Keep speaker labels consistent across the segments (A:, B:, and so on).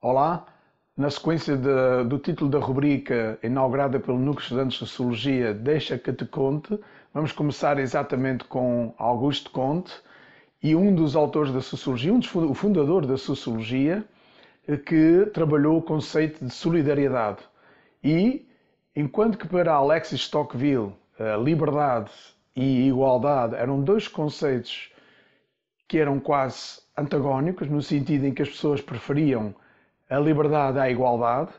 A: Olá, na sequência de, do título da rubrica inaugurada pelo Núcleo Estudante de Sociologia Deixa que te conte, vamos começar exatamente com Augusto Conte e um dos autores da Sociologia, um dos, o fundador da Sociologia, que trabalhou o conceito de solidariedade. E, enquanto que para Alexis Tocqueville eh, liberdade e igualdade eram dois conceitos que eram quase antagónicos, no sentido em que as pessoas preferiam a liberdade à igualdade.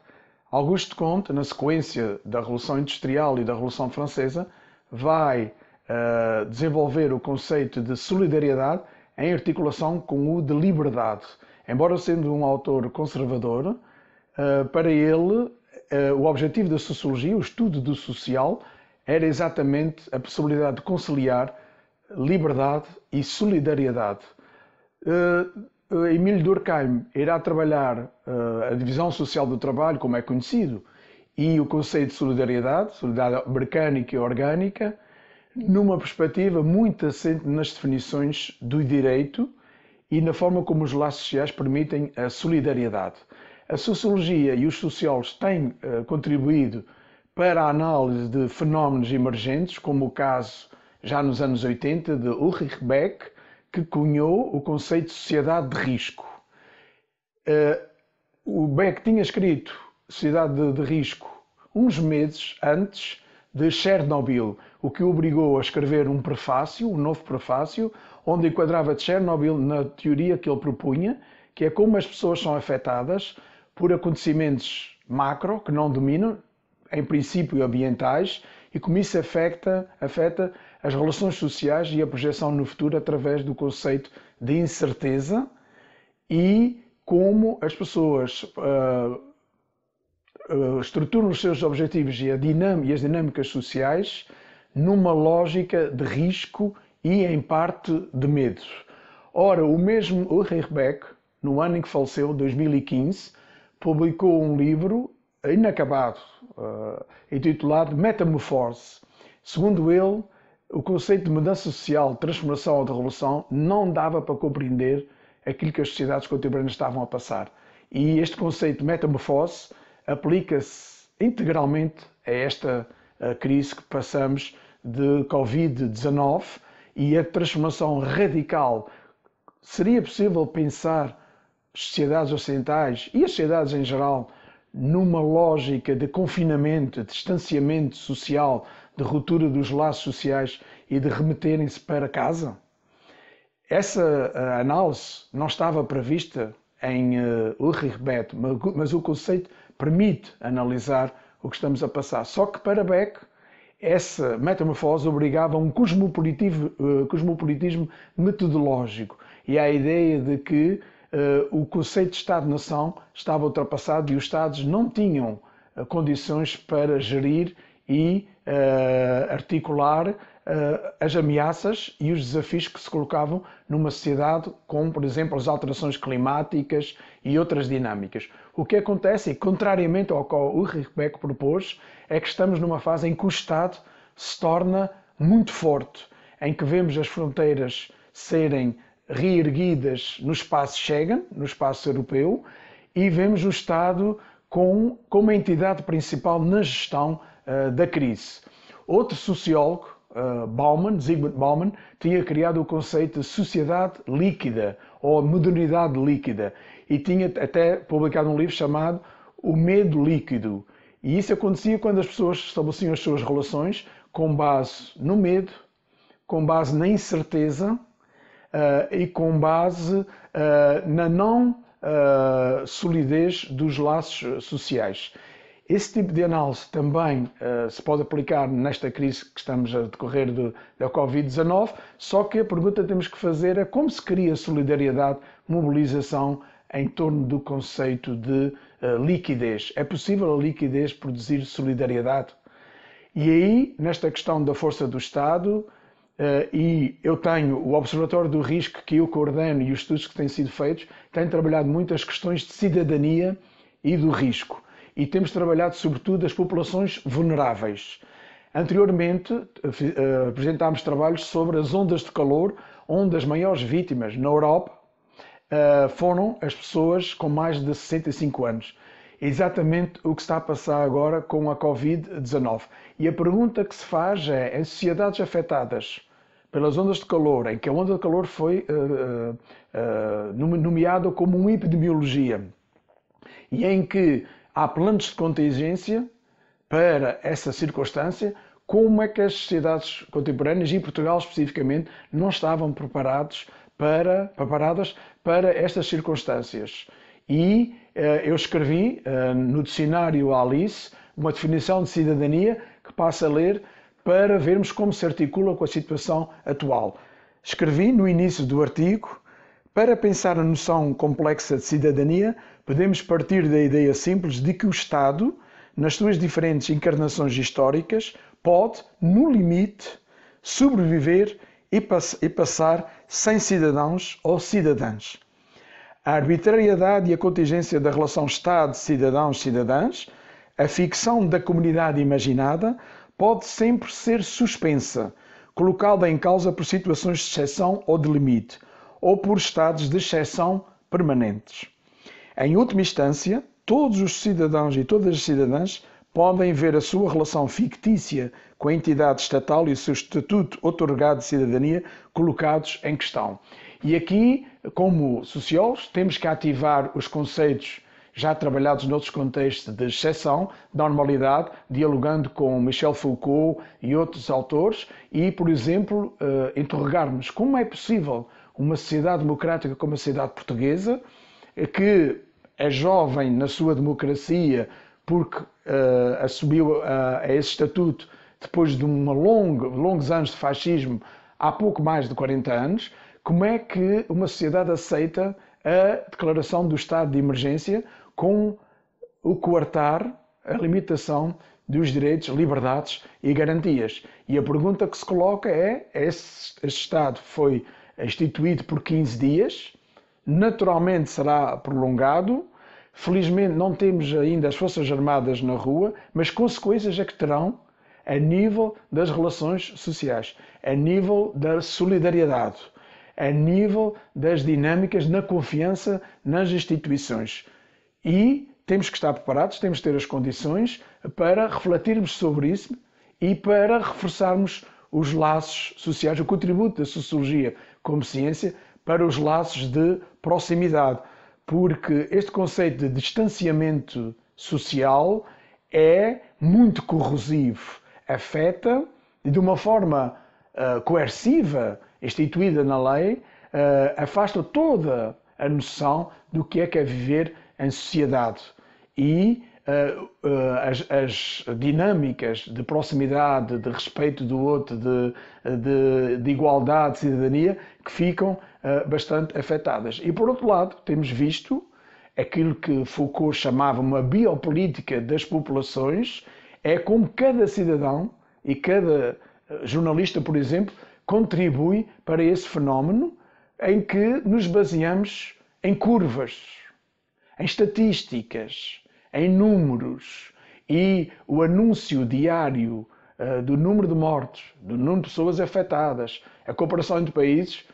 A: Auguste Comte, na sequência da Revolução Industrial e da Revolução Francesa, vai uh, desenvolver o conceito de solidariedade em articulação com o de liberdade. Embora sendo um autor conservador, uh, para ele uh, o objetivo da sociologia, o estudo do social, era exatamente a possibilidade de conciliar liberdade e solidariedade. Uh, Emílio Durkheim irá trabalhar uh, a divisão social do trabalho, como é conhecido, e o conceito de solidariedade, solidariedade mecânica e orgânica, numa perspectiva muito assente nas definições do direito e na forma como os laços sociais permitem a solidariedade. A sociologia e os sociólogos têm uh, contribuído para a análise de fenómenos emergentes, como o caso já nos anos 80 de Ulrich Beck, que cunhou o conceito de sociedade de risco. Eh, o Beck tinha escrito Sociedade de Risco uns meses antes de Chernobyl, o que o obrigou a escrever um prefácio, um novo prefácio, onde enquadrava Chernobyl na teoria que ele propunha, que é como as pessoas são afetadas por acontecimentos macro que não dominam, em princípio, ambientais e como isso afeta, afeta as relações sociais e a projeção no futuro através do conceito de incerteza e como as pessoas uh, uh, estruturam os seus objetivos e, dinâmica, e as dinâmicas sociais numa lógica de risco e, em parte, de medo. Ora, o mesmo Ulrich Beck, no ano em que faleceu, 2015, publicou um livro inacabado, uh, intitulado Metamorphose. Segundo ele, o conceito de mudança social, transformação ou de revolução não dava para compreender aquilo que as sociedades contemporâneas estavam a passar. E este conceito de metamorfose aplica-se integralmente a esta eh, crise que passamos de Covid-19 e a transformação radical. Seria possível pensar sociedades ocidentais e as sociedades em geral numa lógica de confinamento, de distanciamento social, de ruptura dos laços sociais e de remeterem-se para casa? Essa eh, análise não estava prevista em uh, Ulrich Beck, mas o conceito permite analisar o que estamos a passar. Só que para Beck, essa metamorfose obrigava a um cosmopolitismo, eh, cosmopolitismo metodológico e à ideia de que eh, o conceito de Estado-nação estava ultrapassado e os Estados não tinham eh, condições para gerir e eh, articular as ameaças e os desafios que se colocavam numa sociedade, como por exemplo as alterações climáticas e outras dinâmicas. O que acontece, e contrariamente ao que o Beck propôs, é que estamos numa fase em que o Estado se torna muito forte, em que vemos as fronteiras serem reerguidas no espaço Schengen, no espaço europeu, e vemos o Estado como, como entidade principal na gestão uh, da crise. Outro sociólogo, uh, Bauman, Zygmunt Bauman, tinha criado o conceito de sociedade líquida ou modernidade líquida e tinha até publicado um livro chamado O Medo Líquido. E isso acontecia quando as pessoas estabeleciam as suas relações com base no medo, com base na incerteza eh, e com base eh, na não eh, solidez dos laços sociais. Esse tipo de análise também uh, se pode aplicar nesta crise que estamos a decorrer do, da Covid-19, só que a pergunta que temos que fazer é como se cria solidariedade, mobilização em torno do conceito de uh, liquidez. É possível a liquidez produzir solidariedade? E aí, nesta questão da força do Estado, eh, e eu tenho o Observatório do Risco, que eu coordeno, e os estudos que têm sido feitos, têm trabalhado muito as questões de cidadania e do risco. E temos trabalhado, sobretudo, as populações vulneráveis. Anteriormente, eh, eh, apresentámos trabalhos sobre as ondas de calor, onde as maiores vítimas na Europa foram as pessoas com mais de 65 anos. Exatamente o que está a passar agora com a Covid-19. E a pergunta que se faz é: em sociedades afetadas, pelas ondas de calor, em que a onda de calor foi uh, uh, nomeada como uma epidemiologia, e em que há planos de contingência para essa circunstância, como é que as sociedades contemporâneas, e Portugal especificamente, não estavam preparados para, preparadas para estas circunstâncias. E uh, eu escrevi no dicionário Alice uma definição de cidadania que passa a ler para vermos como se articula com a situação atual. Escrevi no início do artigo: para pensar a noção complexa de cidadania, podemos partir da ideia simples de que o Estado, nas suas diferentes encarnações históricas, pode, no limite, sobreviver e, pass e passar sem cidadãos ou cidadãs. A arbitrariedade e a contingência da relação Estado-cidadãos-cidadãs, a ficção da comunidade imaginada, pode sempre ser suspensa, colocada em causa por situações de exceção ou de limite, ou por estados de exceção permanentes. Em última instância, todos os cidadãos e todas as cidadãs podem ver a sua relação fictícia com a entidade estatal e o seu estatuto otorgado de cidadania colocados em questão. E aqui, como sociólogos, temos que ativar os conceitos já trabalhados noutros contextos de exceção, de normalidade, dialogando com Michel Foucault e outros autores, e, por exemplo, eh, interrogarmos como é possível uma sociedade democrática como a sociedade portuguesa, que é jovem na sua democracia porque eh, assumiu eh, a esse estatuto depois de uma longa, longos anos de fascismo, há pouco mais de 40 anos, como é que uma sociedade aceita a declaração do estado de emergência, com o coartar a limitação dos direitos, liberdades e garantias. E a pergunta que se coloca é: esse Estado foi instituído por 15 dias, naturalmente será prolongado. Felizmente não temos ainda as Forças Armadas na rua, mas consequências é que terão a nível das relações sociais, a nível da solidariedade, a nível das dinâmicas na confiança nas instituições e temos que estar preparados, temos que ter as condições para refletirmos sobre isso e para reforçarmos os laços sociais, o contributo da sociologia como ciência para os laços de proximidade, porque este conceito de distanciamento social é muito corrosivo, afeta de uma forma uh, coerciva, instituída na lei, uh, afasta toda a noção do que é que é viver em sociedade e uh, uh, as, as, dinâmicas de proximidade, de respeito do outro, de, de, de igualdade, de cidadania, que ficam uh, bastante afetadas. E por outro lado, temos visto aquilo que Foucault chamava uma biopolítica das populações, é como cada cidadão e cada jornalista, por exemplo, contribui para esse fenómeno em que nos baseamos em curvas em estatísticas, em números e o anúncio diário uh, do número de mortos, do número de pessoas afetadas, a comparação entre países,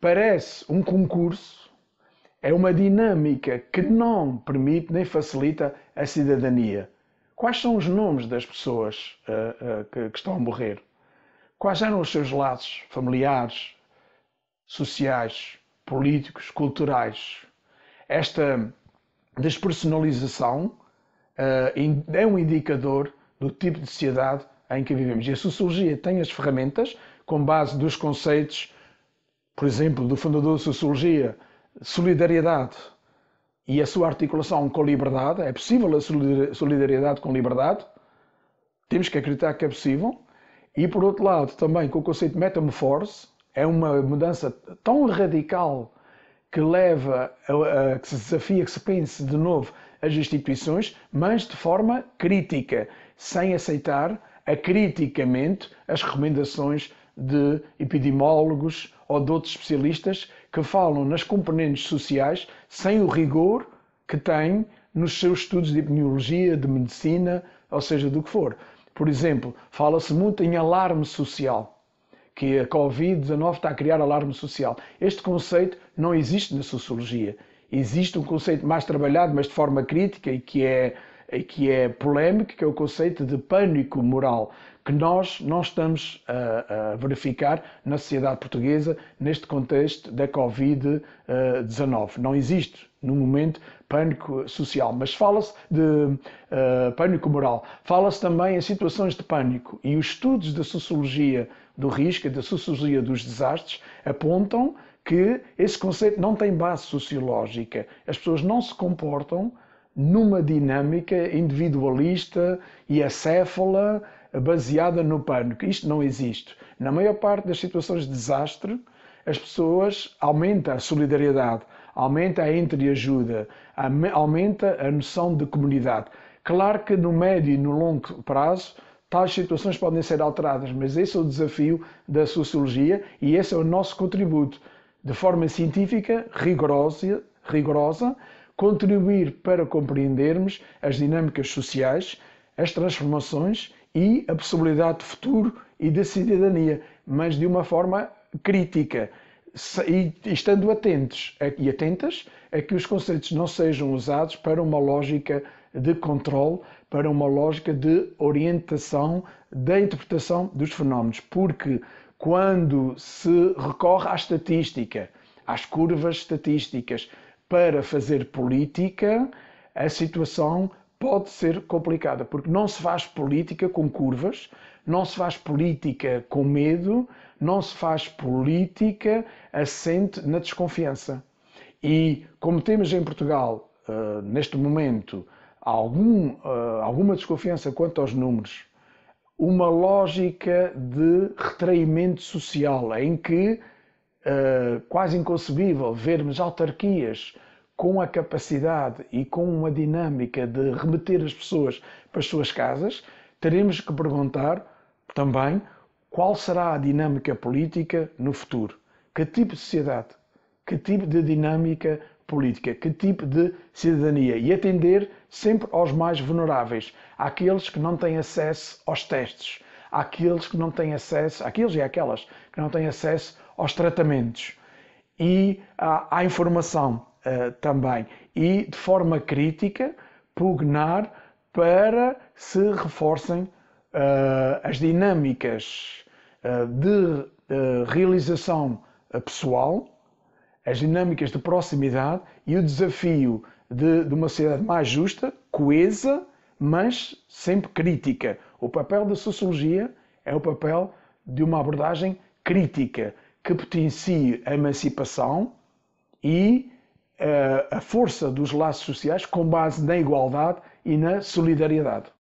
A: parece um concurso, é uma dinâmica que não permite nem facilita a cidadania. Quais são os nomes das pessoas uh, uh, que, que estão a morrer? Quais eram os seus laços familiares, sociais, políticos, culturais? Esta despersonalização uh, é um indicador do tipo de sociedade em que vivemos. E a sociologia tem as ferramentas, com base dos conceitos, por exemplo, do fundador da sociologia, solidariedade e a sua articulação com liberdade. É possível a solidariedade com liberdade? Temos que acreditar que é possível. E por outro lado, também com o conceito de metamorfose, é uma mudança tão radical que leva a, a, que se desafia que se pense de novo as instituições, mas de forma crítica, sem aceitar acriticamente as recomendações de epidemiólogos ou de outros especialistas que falam nas componentes sociais sem o rigor que têm nos seus estudos de epidemiologia, de medicina, ou seja, do que for. Por exemplo, fala-se muito em alarme social que a Covid-19 está a criar alarme social. Este conceito não existe na sociologia. Existe um conceito mais trabalhado, mas de forma crítica e que é, e que é polémico, que é o conceito de pânico moral, que nós não estamos a, a verificar na sociedade portuguesa neste contexto da Covid-19. Não existe, no momento, pânico social, mas fala-se de uh, pânico moral. Fala-se também em situações de pânico e os estudos da sociologia do risco da sociologia dos desastres apontam que esse conceito não tem base sociológica. As pessoas não se comportam numa dinâmica individualista e acéfala baseada no pânico. Isto não existe. Na maior parte das situações de desastre, as pessoas aumentam a solidariedade, aumenta a entreajuda, aumenta a noção de comunidade. Claro que no médio e no longo prazo tais situações podem ser alteradas, mas esse é o desafio da sociologia e esse é o nosso contributo, de forma científica, rigorosa, rigorosa contribuir para compreendermos as dinâmicas sociais, as transformações e a possibilidade de futuro e de cidadania, mas de uma forma crítica e estando atentos e atentas a que os conceitos não sejam usados para uma lógica de controle para uma lógica de orientação da interpretação dos fenómenos, porque quando se recorre à estatística, às curvas estatísticas, para fazer política, a situação pode ser complicada, porque não se faz política com curvas, não se faz política com medo, não se faz política assente na desconfiança. E como temos em Portugal, eh, neste momento, algum, uh, alguma desconfiança quanto aos números, uma lógica de retraimento social, em que uh, quase inconcebível vermos autarquias com a capacidade e com uma dinâmica de remeter as pessoas para as suas casas, teremos que perguntar também qual será a dinâmica política no futuro. Que tipo de sociedade, que tipo de dinâmica política, que tipo de cidadania e atender sempre aos mais vulneráveis, àqueles que não têm acesso aos testes, àqueles que não têm acesso, àqueles e aquelas que não têm acesso aos tratamentos e à, à informação uh, também. E de forma crítica pugnar para se reforcem uh, as dinâmicas uh, de realização pessoal as dinâmicas de proximidade e o desafio de, de uma sociedade mais justa, coesa, mas sempre crítica. O papel da sociologia é o papel de uma abordagem crítica que potencie a emancipação e eh, a força dos laços sociais com base na igualdade e na solidariedade.